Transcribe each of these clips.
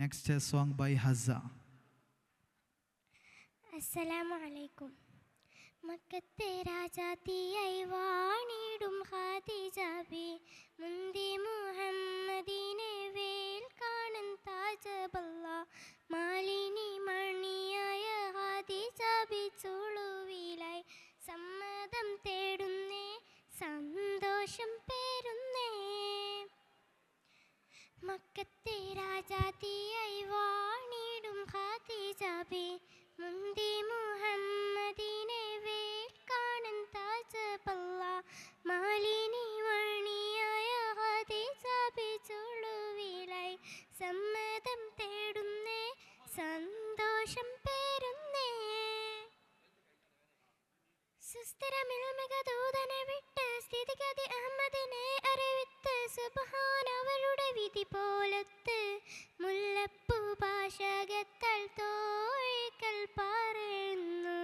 Next song by ഹസ അസ്സലാമലൈക്കും മക്കത്തെ രാജാത്തിയായി വാണിടും ഹാദിജാബി മുന്തി മുഹമ്മദിനെ വേൽ കാണൻ താജബല്ല മാലിനി മണിയായ ഹാദിജാബി ചുളുവിലായി സമ്മതം തേടുന്നേ സന്തോഷം പേരുന്നേ മക്കത്തെ രാജാത്തിയ സുബഹാൻ അവളുടെ വിധി പോലത്ത് മുല്ലപ്പൂ പാശകത്തൾ തോഴിക്കൽ പറയുന്നു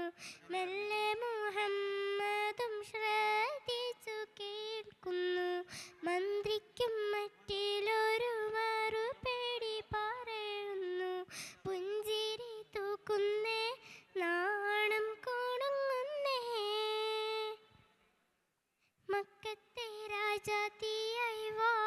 മെല്ലെ മുഹമ്മദും ശ്രദ്ധിച്ചു കേൾക്കുന്നു മന്ത്രിക്കും മറ്റിലൊരു പേടി പറയുന്നു പുഞ്ചിരി തൂക്കുന്നേ നാണം കുണുങ്ങുന്നേ മക്കത്തെ രാജാതീയ Yvonne.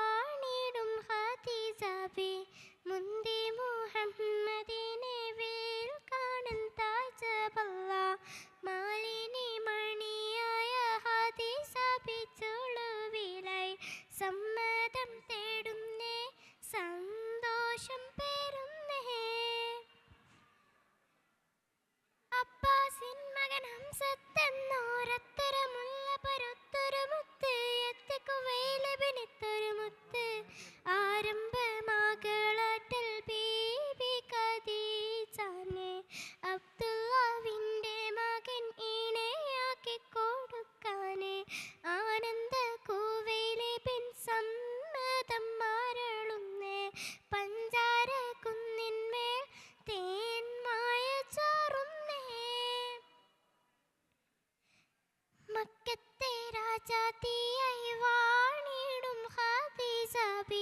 മക്കത്തെ രാജാത്തിയായി വാണിടും ഹബീസബി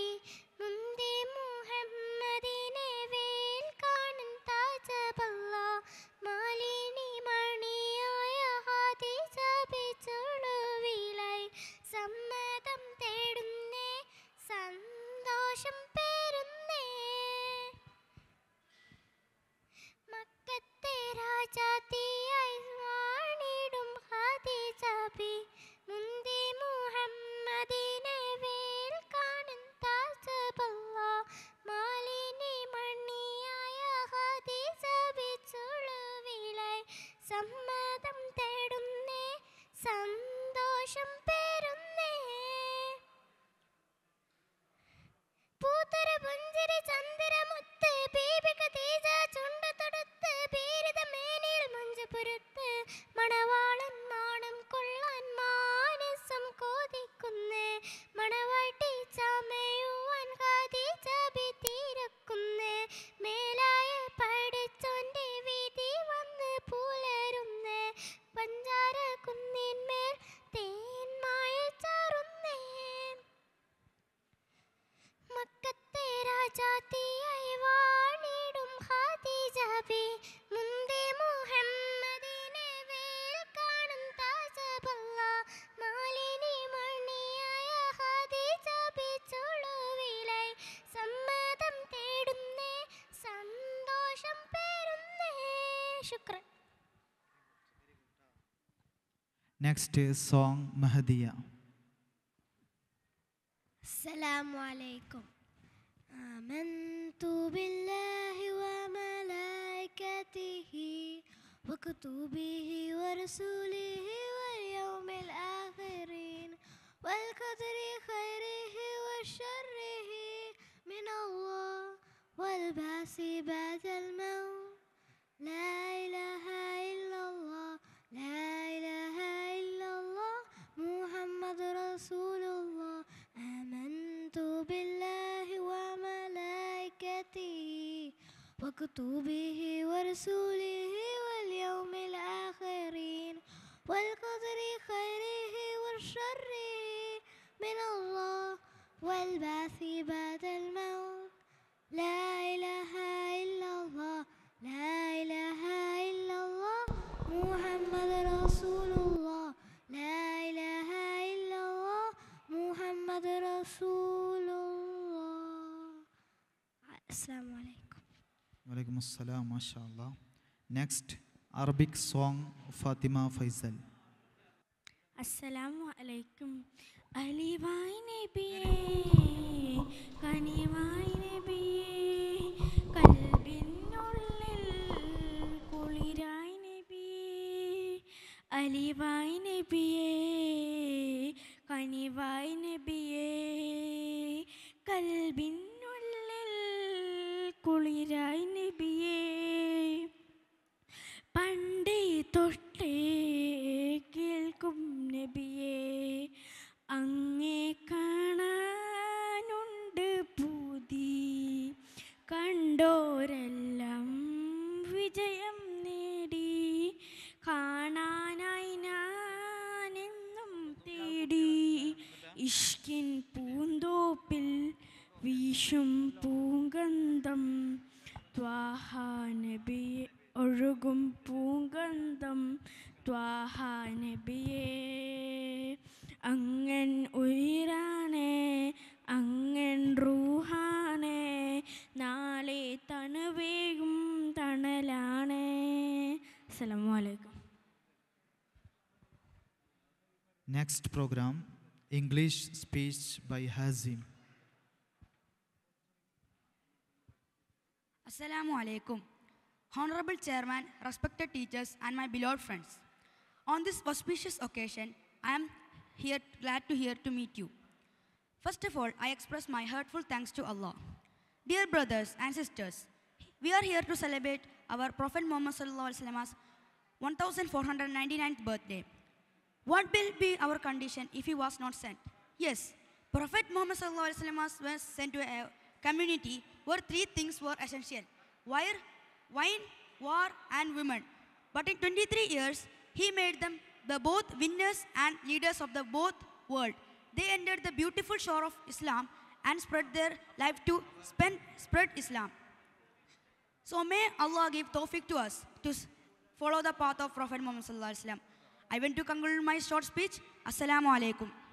மணவா شكرا Next is song Mahadiya. السلام عليكم آمنت بالله وملائكته وكتبه ورسوله واليوم الآخرين والقدر خيره وشره من الله والباس بعد الموت وكتبه ورسوله واليوم الآخرين والقدر خيره وشره من الله والبعث بعد الموت لا إله إلا الله لا إله إلا الله محمد رسول الله വലൈക്കും അസ്സലാം മാഷാ അല്ലാ next Arabic song Fathima Faisal അസ്സലാമു അലൈക്കും അലിവായി നബിയേ കനിവായി നബിയേ കൽബിനുള്ളിൽ കുളിരായി നബിയേ അലിവായി നബിയേ കനിവായി നബിയേ കൽബിൻ കുളിരായി നബിയേ പണ്ടേ തൊട്ടേ കേൾക്കും നബിയേ അങ്ങേ കാണാനുണ്ട് പൂതി കണ്ടോ വൃക്ഷം പൂങ്കന്ധം ത്വാഹാനബിയെ ഒഴുകും പൂങ്കന്ധം ത്വാഹാനബിയെ അങ്ങൻ ഉയരാണേ അങ്ങൻ റൂഹാനേ നാളെ തണുവേകും തണലാണേ അസ്സലാമലൈക്കും next programme English speech by Hasim Assalamu alaikum. Honorable Chairman, respected teachers, and my beloved friends. On this auspicious occasion, I am here glad to hear to meet you. First of all, I express my heartfelt thanks to Allah. Dear brothers and sisters, we are here to celebrate our Prophet Muhammad Sallallahu wasallam's 1499th birthday. What will be our condition if he was not sent? Yes, Prophet Muhammad Sallallahu wasallam was sent to a community were three things were essential. Wire, wine, war and women. But in 23 years, he made them the both winners and leaders of the both world. They entered the beautiful shore of Islam and spread their life to spend, spread Islam. So may Allah give tawfiq to us to follow the path of Prophet Muhammad I went to conclude my short speech. Assalamu alaikum.